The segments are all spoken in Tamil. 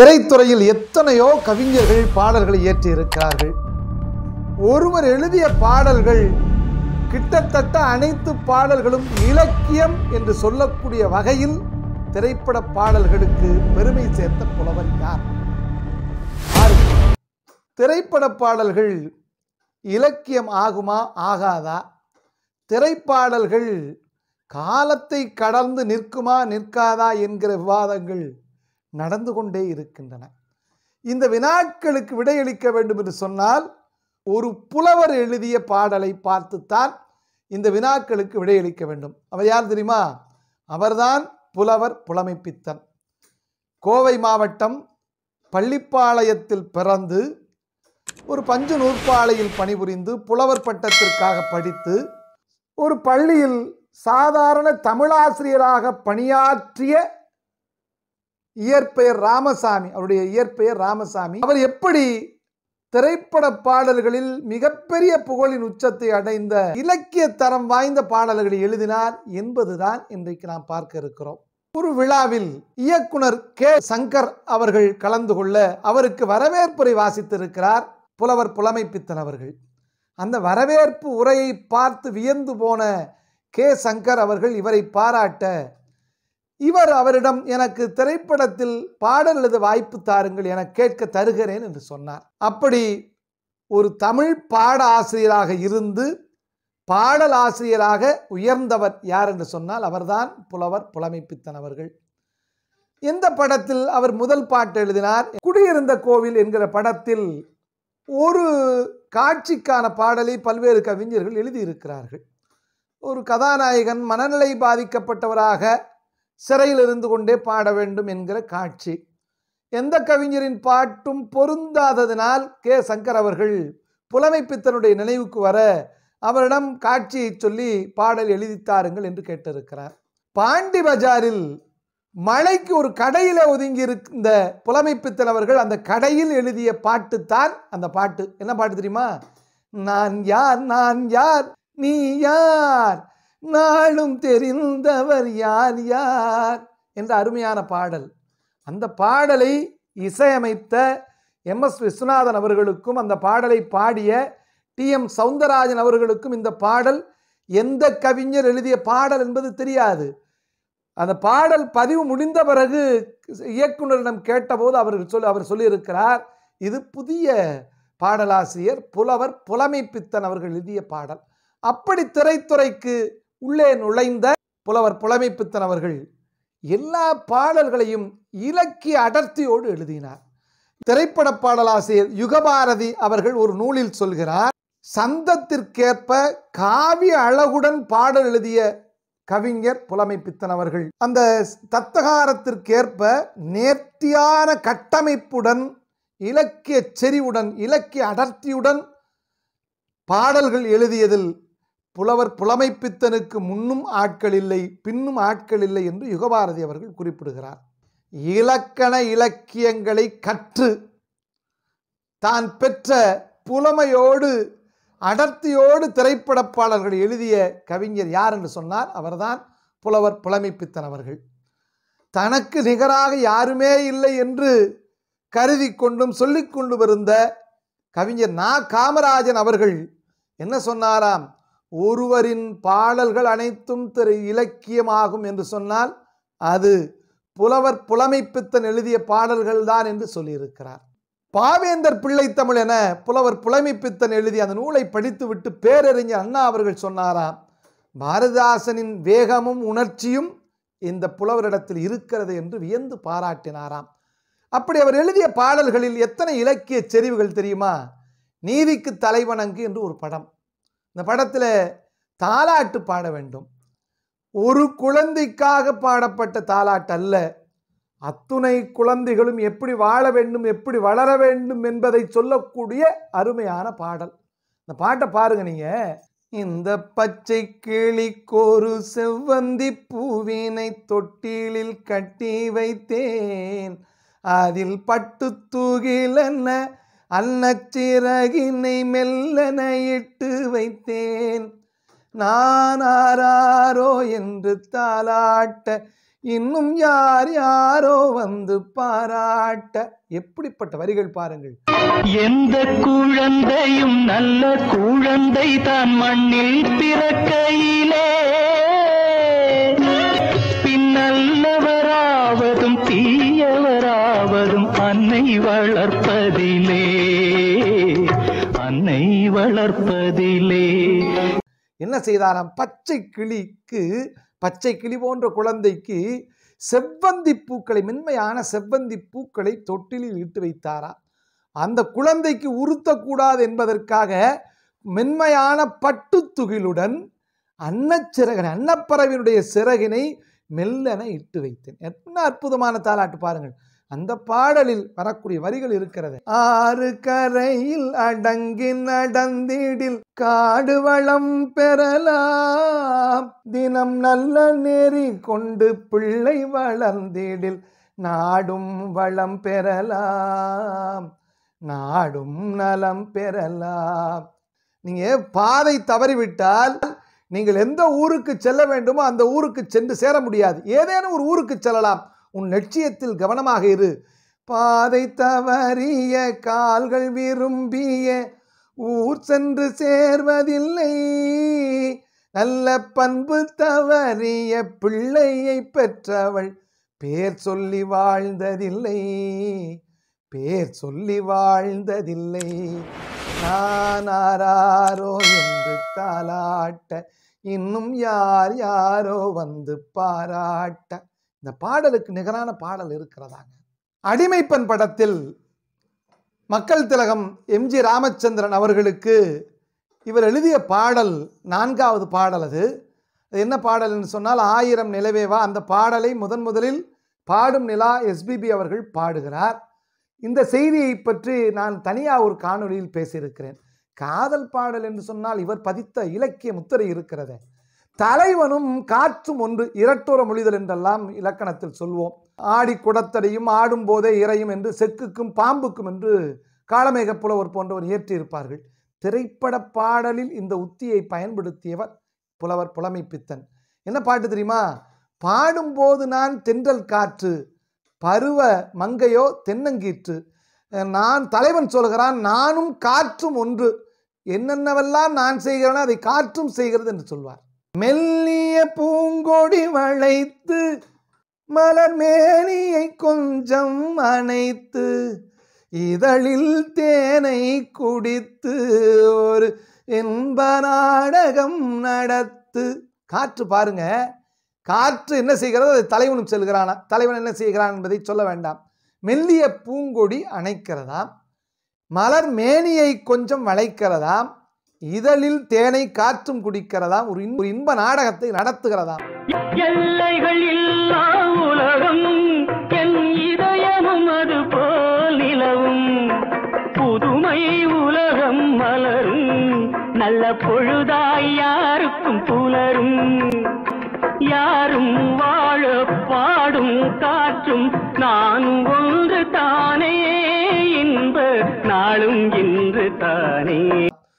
திரைத்துறையில் எத்தனையோ கவிஞர்கள் பாடல்களை இயற்றி இருக்கிறார்கள் ஒருவர் எழுதிய பாடல்கள் கிட்டத்தட்ட அனைத்து பாடல்களும் இலக்கியம் என்று சொல்லக்கூடிய வகையில் திரைப்பட பாடல்களுக்கு பெருமை சேர்த்த புலவர் யார் திரைப்பட பாடல்கள் இலக்கியம் ஆகுமா ஆகாதா திரைப்பாடல்கள் காலத்தை கடந்து நிற்குமா நிற்காதா என்கிற விவாதங்கள் நடந்து கொண்டே இருக்கின்றன இந்த வினாக்களுக்கு விடையளிக்க வேண்டும் என்று சொன்னால் ஒரு புலவர் எழுதிய பாடலை பார்த்துத்தான் இந்த வினாக்களுக்கு விடையளிக்க வேண்டும் அவர் யார் தெரியுமா அவர்தான் புலவர் புலமைப்பித்தன் கோவை மாவட்டம் பள்ளிப்பாளையத்தில் பிறந்து ஒரு பஞ்சு நூற்பாலையில் பணிபுரிந்து புலவர் பட்டத்திற்காக படித்து ஒரு பள்ளியில் சாதாரண தமிழாசிரியராக பணியாற்றிய இயற்பெயர் ராமசாமி அவருடைய இயற்பெயர் ராமசாமி அவர் எப்படி திரைப்பட பாடல்களில் மிகப்பெரிய புகழின் உச்சத்தை அடைந்த இலக்கிய தரம் வாய்ந்த பாடல்களை எழுதினார் என்பதுதான் இன்றைக்கு நாம் பார்க்க இருக்கிறோம் ஒரு விழாவில் இயக்குனர் கே சங்கர் அவர்கள் கலந்து கொள்ள அவருக்கு வரவேற்புரை வாசித்திருக்கிறார் புலவர் புலமைப்பித்தன் அவர்கள் அந்த வரவேற்பு உரையை பார்த்து வியந்து போன கே சங்கர் அவர்கள் இவரை பாராட்ட இவர் அவரிடம் எனக்கு திரைப்படத்தில் பாடல் எழுத வாய்ப்பு தாருங்கள் என கேட்க தருகிறேன் என்று சொன்னார் அப்படி ஒரு தமிழ் பாட ஆசிரியராக இருந்து பாடல் ஆசிரியராக உயர்ந்தவர் யார் என்று சொன்னால் அவர்தான் புலவர் புலமைப்பித்தனவர்கள் இந்த படத்தில் அவர் முதல் பாட்டு எழுதினார் குடியிருந்த கோவில் என்கிற படத்தில் ஒரு காட்சிக்கான பாடலை பல்வேறு கவிஞர்கள் எழுதியிருக்கிறார்கள் ஒரு கதாநாயகன் மனநிலை பாதிக்கப்பட்டவராக சிறையில் இருந்து கொண்டே பாட வேண்டும் என்கிற காட்சி எந்த கவிஞரின் பாட்டும் பொருந்தாததினால் கே சங்கர் அவர்கள் புலமை பித்தனுடைய நினைவுக்கு வர அவரிடம் காட்சியை சொல்லி பாடல் எழுதித்தாருங்கள் என்று கேட்டிருக்கிறார் பாண்டி பஜாரில் மழைக்கு ஒரு கடையில் ஒதுங்கி இருந்த பித்தன் அவர்கள் அந்த கடையில் எழுதிய பாட்டு தான் அந்த பாட்டு என்ன பாட்டு தெரியுமா நான் யார் நான் யார் நீ யார் நாளும் தெரிந்தவர் யார் யார் என்ற அருமையான பாடல் அந்த பாடலை இசையமைத்த எம் எஸ் விஸ்வநாதன் அவர்களுக்கும் அந்த பாடலை பாடிய டி எம் சவுந்தரராஜன் அவர்களுக்கும் இந்த பாடல் எந்த கவிஞர் எழுதிய பாடல் என்பது தெரியாது அந்த பாடல் பதிவு முடிந்த பிறகு இயக்குநரிடம் கேட்டபோது அவர்கள் சொல் அவர் சொல்லியிருக்கிறார் இது புதிய பாடலாசிரியர் புலவர் புலமை பித்தன் அவர்கள் எழுதிய பாடல் அப்படி திரைத்துறைக்கு உள்ளே நுழைந்த புலவர் புலமைப்புத்தனவர்கள் எல்லா பாடல்களையும் இலக்கிய அடர்த்தியோடு எழுதினார் திரைப்பட பாடலாசிரியர் யுகபாரதி அவர்கள் ஒரு நூலில் சொல்கிறார் சந்தத்திற்கேற்ப காவிய அழகுடன் பாடல் எழுதிய கவிஞர் புலமைப்பித்தன் அவர்கள் அந்த தத்தகாரத்திற்கேற்ப நேர்த்தியான கட்டமைப்புடன் இலக்கிய செறிவுடன் இலக்கிய அடர்த்தியுடன் பாடல்கள் எழுதியதில் புலவர் புலமைப்பித்தனுக்கு முன்னும் ஆட்கள் இல்லை பின்னும் ஆட்கள் இல்லை என்று யுகபாரதி அவர்கள் குறிப்பிடுகிறார் இலக்கண இலக்கியங்களை கற்று தான் பெற்ற புலமையோடு அடர்த்தியோடு திரைப்படப்பாளர்கள் எழுதிய கவிஞர் யார் என்று சொன்னார் அவர்தான் புலவர் புலமைப்பித்தன் அவர்கள் தனக்கு நிகராக யாருமே இல்லை என்று கருதி கொண்டும் சொல்லி கொண்டு வருந்த கவிஞர் நா காமராஜன் அவர்கள் என்ன சொன்னாராம் ஒருவரின் பாடல்கள் அனைத்தும் திரு இலக்கியமாகும் என்று சொன்னால் அது புலவர் புலமை பித்தன் எழுதிய பாடல்கள்தான் என்று சொல்லியிருக்கிறார் பாவேந்தர் பிள்ளை தமிழ் என புலவர் புலமை பித்தன் எழுதி அந்த நூலை படித்துவிட்டு பேரறிஞர் அண்ணா அவர்கள் சொன்னாராம் பாரதிதாசனின் வேகமும் உணர்ச்சியும் இந்த புலவரிடத்தில் இருக்கிறது என்று வியந்து பாராட்டினாராம் அப்படி அவர் எழுதிய பாடல்களில் எத்தனை இலக்கிய செறிவுகள் தெரியுமா நீதிக்கு தலைவணங்கு என்று ஒரு படம் இந்த படத்தில் தாலாட்டு பாட வேண்டும் ஒரு குழந்தைக்காக பாடப்பட்ட தாலாட்டு அல்ல அத்துணை குழந்தைகளும் எப்படி வாழ வேண்டும் எப்படி வளர வேண்டும் என்பதை சொல்லக்கூடிய அருமையான பாடல் இந்த பாட்டை பாருங்க நீங்கள் இந்த பச்சை கிளிக்கோரு செவ்வந்தி பூவினை தொட்டிலில் கட்டி வைத்தேன் அதில் பட்டு தூகிலென்ன அன்னச்சிறகினை மெல்லனையிட்டு வைத்தேன் நான் ஆராரோ என்று தாளாட்ட இன்னும் யார் யாரோ வந்து பாராட்ட எப்படிப்பட்ட வரிகள் பாருங்கள் எந்த குழந்தையும் நல்ல குழந்தை தான் மண்ணில் பிறக்கையிலே பின்னல்லவராவதும் தீயவராவதும் அன்னை வளர்ப்பதிலே வளர்ப்பதிலே என்ன செய்தாராம் பச்சை கிளிக்கு பச்சை கிளி போன்ற குழந்தைக்கு செவ்வந்தி பூக்களை மென்மையான செவ்வந்தி பூக்களை தொட்டிலில் இட்டு வைத்தாரா அந்த குழந்தைக்கு உறுத்தக்கூடாது என்பதற்காக மென்மையான பட்டுத்துகிலுடன் அன்னச்சிறகனை அன்னப்பறவினுடைய சிறகினை மெல்லென இட்டு வைத்தேன் என்ன அற்புதமான தாலாட்டு பாருங்கள் அந்த பாடலில் வரக்கூடிய வரிகள் இருக்கிறது ஆறு கரையில் அடங்கி நடந்திடில் காடு வளம் பெறலாம் தினம் நல்ல நெறி கொண்டு பிள்ளை வளர்ந்திடில் நாடும் வளம் பெறலாம் நாடும் நலம் பெறலாம் நீங்க பாதை தவறிவிட்டால் நீங்கள் எந்த ஊருக்கு செல்ல வேண்டுமோ அந்த ஊருக்கு சென்று சேர முடியாது ஏதேனும் ஒரு ஊருக்கு செல்லலாம் உன் லட்சியத்தில் கவனமாக இரு பாதை தவறிய கால்கள் விரும்பிய ஊர் சென்று சேர்வதில்லை நல்ல பண்பு தவறிய பிள்ளையை பெற்றவள் பேர் சொல்லி வாழ்ந்ததில்லை பேர் சொல்லி வாழ்ந்ததில்லை நானாரோ என்று தாளாட்ட இன்னும் யார் யாரோ வந்து பாராட்ட இந்த பாடலுக்கு நிகரான பாடல் இருக்கிறதாங்க அடிமைப்பன் படத்தில் மக்கள் திலகம் எம்ஜி ராமச்சந்திரன் அவர்களுக்கு இவர் எழுதிய பாடல் நான்காவது பாடல் அது என்ன பாடல்னு சொன்னால் ஆயிரம் நிலவேவா அந்த பாடலை முதன் முதலில் பாடும் நிலா எஸ்பிபி அவர்கள் பாடுகிறார் இந்த செய்தியை பற்றி நான் தனியாக ஒரு காணொலியில் பேசியிருக்கிறேன் காதல் பாடல் என்று சொன்னால் இவர் பதித்த இலக்கிய முத்திரை இருக்கிறது தலைவனும் காற்றும் ஒன்று இரட்டோர மொழிதல் என்றெல்லாம் இலக்கணத்தில் சொல்வோம் ஆடி குடத்தடையும் ஆடும் போதே இறையும் என்று செக்குக்கும் பாம்புக்கும் என்று காலமேக புலவர் போன்றவர் இயற்றியிருப்பார்கள் திரைப்பட பாடலில் இந்த உத்தியை பயன்படுத்தியவர் புலவர் புலமை பித்தன் என்ன பாட்டு தெரியுமா பாடும்போது நான் தென்றல் காற்று பருவ மங்கையோ தென்னங்கீற்று நான் தலைவன் சொல்கிறான் நானும் காற்றும் ஒன்று என்னென்னவெல்லாம் நான் செய்கிறேனோ அதை காற்றும் செய்கிறது என்று சொல்வார் மெல்லிய பூங்கொடி வளைத்து மலர் மேனியை கொஞ்சம் அணைத்து இதழில் தேனை குடித்து ஒரு இன்ப நாடகம் நடத்து காற்று பாருங்க காற்று என்ன செய்கிறதோ அது தலைவனும் செல்கிறானா தலைவன் என்ன செய்கிறான் என்பதை சொல்ல வேண்டாம் மெல்லிய பூங்கொடி அணைக்கிறதாம் மலர் மேனியை கொஞ்சம் வளைக்கிறதாம் இதழில் தேனை காற்றும் குடிக்கிறதா ஒரு இன்ப நாடகத்தை நடத்துகிறதா எல்லைகள் உலகம் என் இதயமும் அது நிலவும் புதுமை உலகம் மலரும் நல்ல பொழுதாய் யாருக்கும் புலரும் யாரும் வாழ பாடும் காற்றும் நானும் ஒன்று தானே இன்ப நாளும் இன்று தானே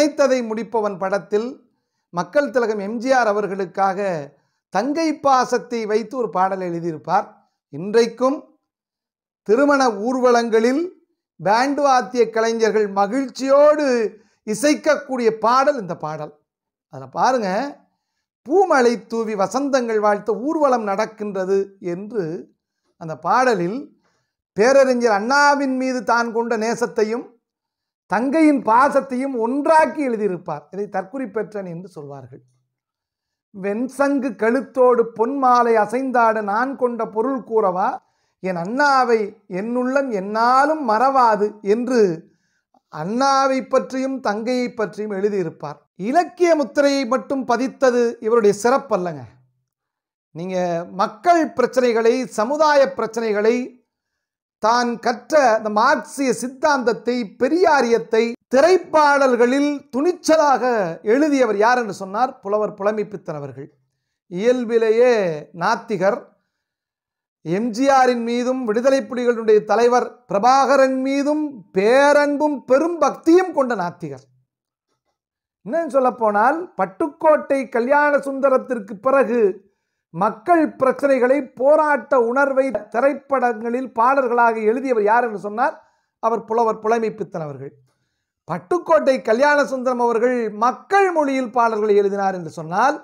நினைத்ததை முடிப்பவன் படத்தில் மக்கள் திலகம் எம்ஜிஆர் அவர்களுக்காக தங்கை பாசத்தை வைத்து ஒரு பாடல் எழுதியிருப்பார் இன்றைக்கும் திருமண ஊர்வலங்களில் பேண்டு வாத்திய கலைஞர்கள் மகிழ்ச்சியோடு இசைக்கக்கூடிய பாடல் இந்த பாடல் அதில் பாருங்க பூமலை தூவி வசந்தங்கள் வாழ்த்த ஊர்வலம் நடக்கின்றது என்று அந்த பாடலில் பேரறிஞர் அண்ணாவின் மீது தான் கொண்ட நேசத்தையும் தங்கையின் பாசத்தையும் ஒன்றாக்கி எழுதியிருப்பார் இதை தற்குறி பெற்றன் என்று சொல்வார்கள் வெண்சங்கு கழுத்தோடு பொன்மாலை அசைந்தாடு நான் கொண்ட பொருள் கூறவா என் அண்ணாவை என்னுள்ளம் என்னாலும் மறவாது என்று அண்ணாவை பற்றியும் தங்கையை பற்றியும் எழுதியிருப்பார் இலக்கிய முத்திரையை மட்டும் பதித்தது இவருடைய சிறப்பல்லங்க நீங்கள் மக்கள் பிரச்சனைகளை சமுதாய பிரச்சனைகளை தான் கற்ற இந்த மார்க்சிய சித்தாந்தத்தை பெரியாரியத்தை திரைப்பாடல்களில் துணிச்சலாக எழுதியவர் யார் என்று சொன்னார் புலவர் புலமைப்பித்தனவர்கள் இயல்பிலேயே நாத்திகர் எம்ஜிஆரின் மீதும் விடுதலை புலிகளுடைய தலைவர் பிரபாகரன் மீதும் பேரன்பும் பெரும் பக்தியும் கொண்ட நாத்திகர் என்னன்னு சொல்லப்போனால் பட்டுக்கோட்டை கல்யாண சுந்தரத்திற்கு பிறகு மக்கள் பிரச்சனைகளை போராட்ட உணர்வை திரைப்படங்களில் பாடல்களாக எழுதியவர் யார் என்று சொன்னார் அவர் புலவர் புலமை அவர்கள் பட்டுக்கோட்டை கல்யாண சுந்தரம் அவர்கள் மக்கள் மொழியில் பாடல்களை எழுதினார் என்று சொன்னால்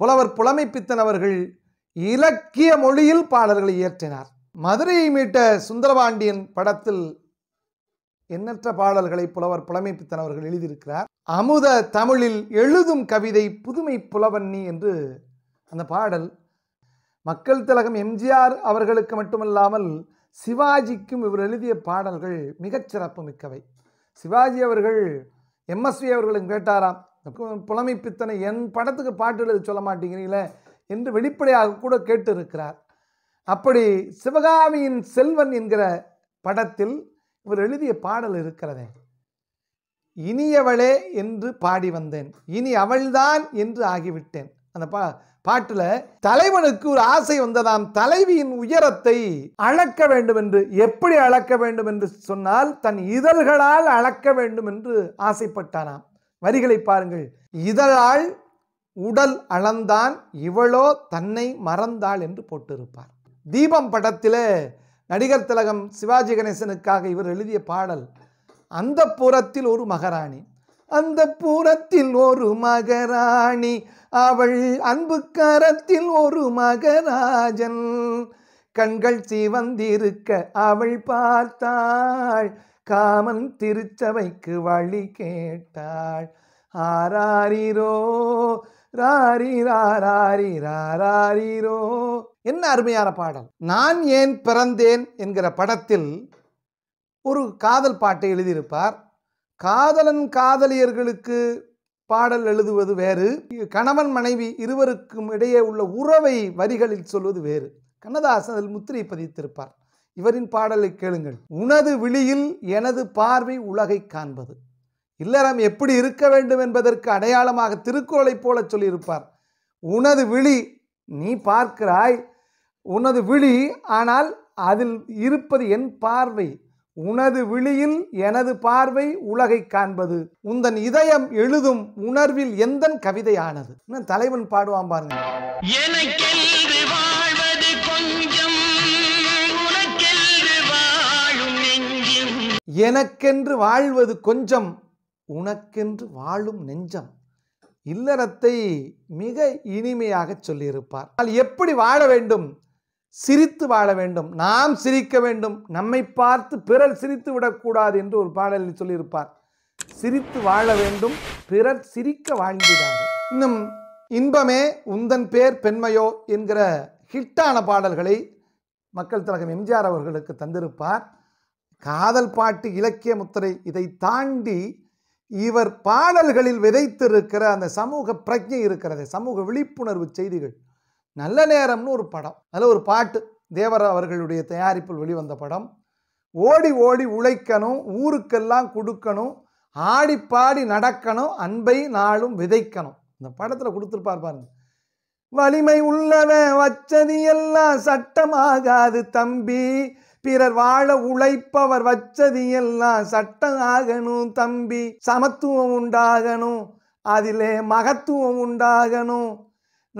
புலவர் புலமைப்பித்தன் அவர்கள் இலக்கிய மொழியில் பாடல்களை இயற்றினார் மதுரையை மீட்ட சுந்தரபாண்டியன் படத்தில் எண்ணற்ற பாடல்களை புலவர் புலமைப்பித்தன் அவர்கள் எழுதியிருக்கிறார் அமுத தமிழில் எழுதும் கவிதை புதுமை புலவன்னி என்று அந்த பாடல் மக்கள் திலகம் எம்ஜிஆர் அவர்களுக்கு மட்டுமல்லாமல் சிவாஜிக்கும் இவர் எழுதிய பாடல்கள் மிகச்சிறப்பு மிக்கவை சிவாஜி அவர்கள் எம்எஸ்வி அவர்களும் கேட்டாராம் புலமை பித்தனை என் படத்துக்கு பாட்டு எழுத சொல்ல மாட்டேங்கிறீங்களே என்று வெளிப்படையாக கூட கேட்டு இருக்கிறார் அப்படி சிவகாமியின் செல்வன் என்கிற படத்தில் இவர் எழுதிய பாடல் இருக்கிறதே இனியவளே என்று பாடி வந்தேன் இனி அவள்தான் என்று ஆகிவிட்டேன் அந்த பா பாட்டில் தலைவனுக்கு ஒரு ஆசை வந்ததாம் தலைவியின் உயரத்தை அளக்க வேண்டும் என்று எப்படி அளக்க வேண்டும் என்று சொன்னால் தன் இதழ்களால் அளக்க வேண்டும் என்று ஆசைப்பட்டானாம் வரிகளை பாருங்கள் இதழால் உடல் அளந்தான் இவளோ தன்னை மறந்தாள் என்று போட்டிருப்பார் தீபம் படத்தில் நடிகர் திலகம் சிவாஜி கணேசனுக்காக இவர் எழுதிய பாடல் அந்த புறத்தில் ஒரு மகாராணி அந்த பூரத்தில் ஒரு மகராணி அவள் அன்பு கரத்தில் ஒரு மகராஜன் கண்கள் சிவந்திருக்க அவள் பார்த்தாள் காமன் திருச்சபைக்கு வழி கேட்டாள் ஆராரிரோ ராரி ராரி ராரிரோ என்ன அருமையான பாடல் நான் ஏன் பிறந்தேன் என்கிற படத்தில் ஒரு காதல் பாட்டை எழுதியிருப்பார் காதலன் காதலியர்களுக்கு பாடல் எழுதுவது வேறு கணவன் மனைவி இருவருக்கும் இடையே உள்ள உறவை வரிகளில் சொல்வது வேறு கண்ணதாசன் அதில் முத்திரை பதித்திருப்பார் இவரின் பாடலை கேளுங்கள் உனது விழியில் எனது பார்வை உலகை காண்பது இல்லறம் எப்படி இருக்க வேண்டும் என்பதற்கு அடையாளமாக திருக்குறளைப் போல சொல்லியிருப்பார் உனது விழி நீ பார்க்கிறாய் உனது விழி ஆனால் அதில் இருப்பது என் பார்வை உனது விழியில் எனது பார்வை உலகை காண்பது உந்தன் இதயம் எழுதும் உணர்வில் எந்த கவிதையானது தலைவன் பாடுவான் பாருங்க எனக்கென்று வாழ்வது கொஞ்சம் உனக்கென்று வாழும் நெஞ்சம் இல்லறத்தை மிக இனிமையாக சொல்லியிருப்பார் எப்படி வாழ வேண்டும் சிரித்து வாழ வேண்டும் நாம் சிரிக்க வேண்டும் நம்மை பார்த்து பிறர் சிரித்து விடக்கூடாது என்று ஒரு பாடலில் சொல்லியிருப்பார் சிரித்து வாழ வேண்டும் பிறர் சிரிக்க வாழ்ந்திடாது இன்னும் இன்பமே உந்தன் பேர் பெண்மையோ என்கிற ஹிட்டான பாடல்களை மக்கள் தலகம் எம்ஜிஆர் அவர்களுக்கு தந்திருப்பார் காதல் பாட்டு இலக்கிய முத்திரை இதை தாண்டி இவர் பாடல்களில் விதைத்திருக்கிற அந்த சமூக பிரஜை இருக்கிறது சமூக விழிப்புணர்வு செய்திகள் நல்ல நேரம்னு ஒரு படம் அதில் ஒரு பாட்டு தேவர் அவர்களுடைய தயாரிப்பில் வெளிவந்த படம் ஓடி ஓடி உழைக்கணும் ஊருக்கெல்லாம் கொடுக்கணும் ஆடி பாடி நடக்கணும் அன்பை நாளும் விதைக்கணும் இந்த படத்தில் கொடுத்துருப்பார் பாருங்க வலிமை உள்ளவன் வச்சது எல்லாம் சட்டமாகாது தம்பி பிறர் வாழ உழைப்பவர் வச்சது எல்லாம் சட்டம் ஆகணும் தம்பி சமத்துவம் உண்டாகணும் அதிலே மகத்துவம் உண்டாகணும்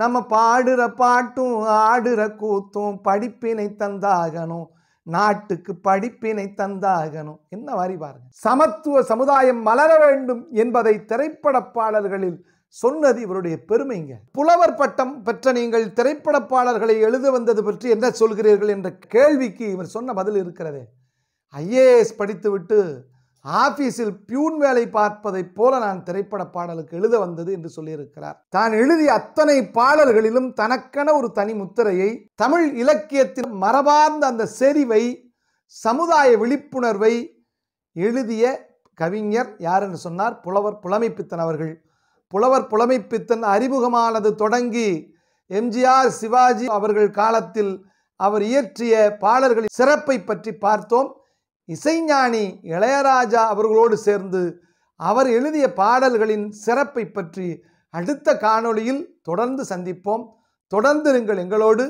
நம்ம பாடுற பாட்டும் ஆடுற கூத்தும் படிப்பினை தந்தாகணும் நாட்டுக்கு படிப்பினை தந்தாகணும் என்ன வாரி பாருங்க சமத்துவ சமுதாயம் மலர வேண்டும் என்பதை திரைப்பட பாடல்களில் சொன்னது இவருடைய பெருமைங்க புலவர் பட்டம் பெற்ற நீங்கள் திரைப்பட பாடல்களை எழுத வந்தது பற்றி என்ன சொல்கிறீர்கள் என்ற கேள்விக்கு இவர் சொன்ன பதில் இருக்கிறதே ஐஏஎஸ் படித்துவிட்டு ஆபீஸில் பியூன் வேலை பார்ப்பதைப் போல நான் திரைப்பட பாடலுக்கு எழுத வந்தது என்று சொல்லியிருக்கிறார் தான் எழுதிய அத்தனை பாடல்களிலும் தனக்கென ஒரு தனி முத்திரையை தமிழ் இலக்கியத்தின் மரபார்ந்த அந்த செறிவை சமுதாய விழிப்புணர்வை எழுதிய கவிஞர் யார் என்று சொன்னார் புலவர் புலமைப்பித்தன் அவர்கள் புலவர் புலமைப்பித்தன் அறிமுகமானது தொடங்கி எம்ஜிஆர் சிவாஜி அவர்கள் காலத்தில் அவர் இயற்றிய பாடல்களின் சிறப்பை பற்றி பார்த்தோம் இசைஞானி இளையராஜா அவர்களோடு சேர்ந்து அவர் எழுதிய பாடல்களின் சிறப்பை பற்றி அடுத்த காணொளியில் தொடர்ந்து சந்திப்போம் நீங்கள் எங்களோடு